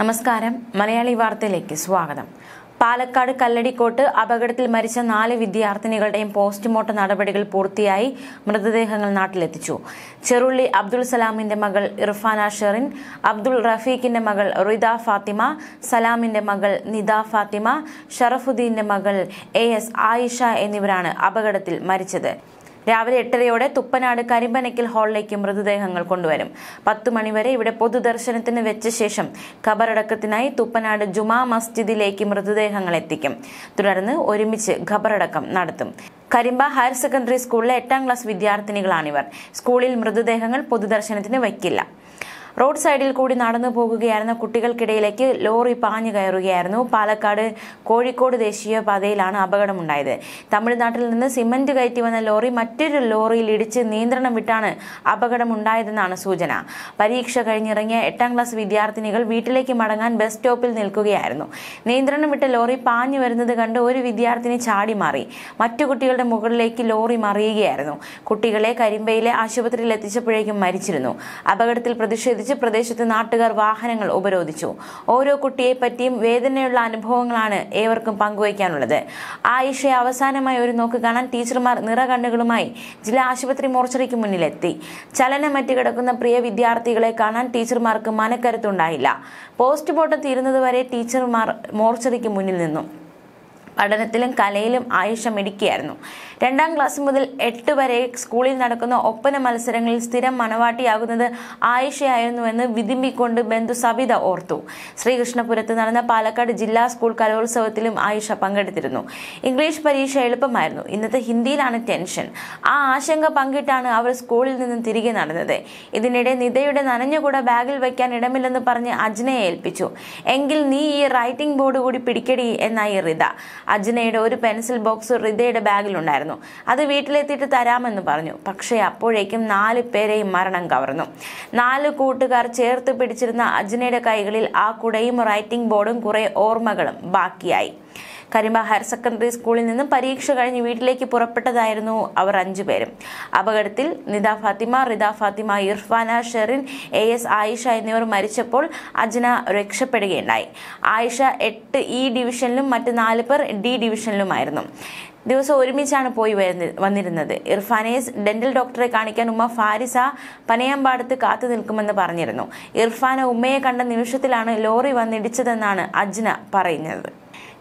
നമസ്കാരം മലയാളി വാർത്തയിലേക്ക് സ്വാഗതം പാലക്കാട് കല്ലടിക്കോട്ട് അപകടത്തിൽ മരിച്ച നാല് വിദ്യാർത്ഥിനികളുടെയും പോസ്റ്റ്മോർട്ടം നടപടികൾ പൂർത്തിയായി മൃതദേഹങ്ങൾ നാട്ടിലെത്തിച്ചു ചെറുള്ളി അബ്ദുൾ സലാമിന്റെ മകൾ ഇർഫാന ഷെറിൻ അബ്ദുൾ റഫീഖിന്റെ മകൾ റിദ ഫാത്തിമ സലാമിന്റെ മകൾ നിദ ഫാത്തിമ ഷറഫുദ്ദീന്റെ മകൾ എ എസ് ആയിഷ എന്നിവരാണ് അപകടത്തിൽ മരിച്ചത് രാവിലെ എട്ടരയോടെ തുപ്പനാട് കരിമ്പനയ്ക്കൽ ഹാളിലേക്ക് മൃതദേഹങ്ങൾ കൊണ്ടുവരും പത്തു മണിവരെ ഇവിടെ പൊതുദർശനത്തിന് വെച്ച ശേഷം ഖബറടക്കത്തിനായി തുപ്പനാട് ജുമാ മസ്ജിദിലേക്ക് മൃതദേഹങ്ങൾ എത്തിക്കും തുടർന്ന് ഒരുമിച്ച് ഖബറടക്കം നടത്തും കരിമ്പ ഹയർ സെക്കൻഡറി സ്കൂളിലെ എട്ടാം ക്ലാസ് വിദ്യാർത്ഥിനികളാണിവർ സ്കൂളിൽ മൃതദേഹങ്ങൾ പൊതുദർശനത്തിന് വയ്ക്കില്ല റോഡ് സൈഡിൽ കൂടി നടന്നു പോകുകയായിരുന്ന കുട്ടികൾക്കിടയിലേക്ക് ലോറി പാഞ്ഞു കയറുകയായിരുന്നു പാലക്കാട് കോഴിക്കോട് ദേശീയ പാതയിലാണ് അപകടമുണ്ടായത് തമിഴ്നാട്ടിൽ നിന്ന് സിമന്റ് കയറ്റി വന്ന ലോറി മറ്റൊരു ലോറിയിൽ ഇടിച്ച് നിയന്ത്രണം വിട്ടാണ് അപകടമുണ്ടായതെന്നാണ് സൂചന പരീക്ഷ കഴിഞ്ഞിറങ്ങിയ എട്ടാം ക്ലാസ് വിദ്യാർത്ഥിനികൾ വീട്ടിലേക്ക് മടങ്ങാൻ ബസ് സ്റ്റോപ്പിൽ നിൽക്കുകയായിരുന്നു നിയന്ത്രണം വിട്ട ലോറി പാഞ്ഞു വരുന്നത് കണ്ട് ഒരു വിദ്യാർത്ഥിനി ചാടി മാറി മറ്റു കുട്ടികളുടെ മുകളിലേക്ക് ലോറി മറിയുകയായിരുന്നു കുട്ടികളെ കരിമ്പയിലെ ആശുപത്രിയിൽ എത്തിച്ചപ്പോഴേക്കും മരിച്ചിരുന്നു അപകടത്തിൽ പ്രതിഷേധിച്ച് തിരിച്ച് പ്രദേശത്ത് നാട്ടുകാർ വാഹനങ്ങൾ ഉപരോധിച്ചു ഓരോ കുട്ടിയെ പറ്റിയും വേദനയുള്ള അനുഭവങ്ങളാണ് ഏവർക്കും പങ്കുവയ്ക്കാനുള്ളത് ആയിഷയെ അവസാനമായി ഒരു നോക്ക് കാണാൻ ടീച്ചർമാർ നിറകണ്ണുകളുമായി ജില്ലാ ആശുപത്രി മോർച്ചറിക്ക് മുന്നിലെത്തി ചലനമറ്റി കിടക്കുന്ന പ്രിയ വിദ്യാർത്ഥികളെ കാണാൻ ടീച്ചർമാർക്ക് മനക്കരുത്തുണ്ടായില്ല പോസ്റ്റ്മോർട്ടം തീരുന്നതുവരെ ടീച്ചർമാർ മോർച്ചറിക്ക് മുന്നിൽ നിന്നു പഠനത്തിലും കലയിലും ആയുഷ മിടിക്കുകയായിരുന്നു രണ്ടാം ക്ലാസ് മുതൽ എട്ട് വരെ സ്കൂളിൽ നടക്കുന്ന ഒപ്പന മത്സരങ്ങളിൽ സ്ഥിരം മണവാട്ടിയാകുന്നത് ആയിഷയായിരുന്നുവെന്ന് വിതിമ്പിക്കൊണ്ട് ബന്ധു സവിത ഓർത്തു ശ്രീകൃഷ്ണപുരത്ത് നടന്ന പാലക്കാട് ജില്ലാ സ്കൂൾ കലോത്സവത്തിലും ആയിഷ പങ്കെടുത്തിരുന്നു ഇംഗ്ലീഷ് പരീക്ഷ എളുപ്പമായിരുന്നു ഇന്നത്തെ ഹിന്ദിയിലാണ് ടെൻഷൻ ആ ആശങ്ക പങ്കിട്ടാണ് അവർ സ്കൂളിൽ നിന്നും തിരികെ നടന്നത് ഇതിനിടെ നിതയുടെ നനഞ്ഞുകൂടെ ബാഗിൽ വയ്ക്കാൻ ഇടമില്ലെന്ന് പറഞ്ഞ് അജ്നയെ ഏൽപ്പിച്ചു എങ്കിൽ നീ ഈ റൈറ്റിംഗ് ബോർഡ് കൂടി പിടിക്കടി എന്നായി റിത അജ്നയുടെ ഒരു പെൻസിൽ ബോക്സ് ഹൃദയുടെ ബാഗിലുണ്ടായിരുന്നു അത് വീട്ടിലെത്തിയിട്ട് തരാമെന്ന് പറഞ്ഞു പക്ഷേ അപ്പോഴേക്കും നാല് പേരെയും മരണം കവർന്നു നാല് കൂട്ടുകാർ ചേർത്ത് പിടിച്ചിരുന്ന അജ്നയുടെ കൈകളിൽ ആ കുടയും റൈറ്റിംഗ് ബോർഡും കുറെ ഓർമ്മകളും ബാക്കിയായി കരിമ ഹയർ സെക്കൻഡറി സ്കൂളിൽ നിന്നും പരീക്ഷ കഴിഞ്ഞ് വീട്ടിലേക്ക് പുറപ്പെട്ടതായിരുന്നു അവർ അഞ്ചുപേരും അപകടത്തിൽ നിദ ഫാത്തിമ റിദ ഫാത്തിമ ഇർഫാന ഷെറിൻ എ എസ് ആയിഷ എന്നിവർ മരിച്ചപ്പോൾ അജ്ന രക്ഷപ്പെടുകയുണ്ടായി ആയിഷ എട്ട് ഇ ഡിവിഷനിലും മറ്റ് നാല് പേർ ഡി ഡിവിഷനിലുമായിരുന്നു ദിവസം ഒരുമിച്ചാണ് പോയി വന്നിരുന്നത് ഇർഫാനേസ് ഡെന്റൽ ഡോക്ടറെ കാണിക്കാൻ ഉമ്മ ഫാരിസ പനയാമ്പാടത്ത് കാത്തു നിൽക്കുമെന്ന് പറഞ്ഞിരുന്നു ഇർഫാന ഉമ്മയെ കണ്ട നിമിഷത്തിലാണ് ലോറി വന്നിടിച്ചതെന്നാണ് അജ്ന പറയുന്നത്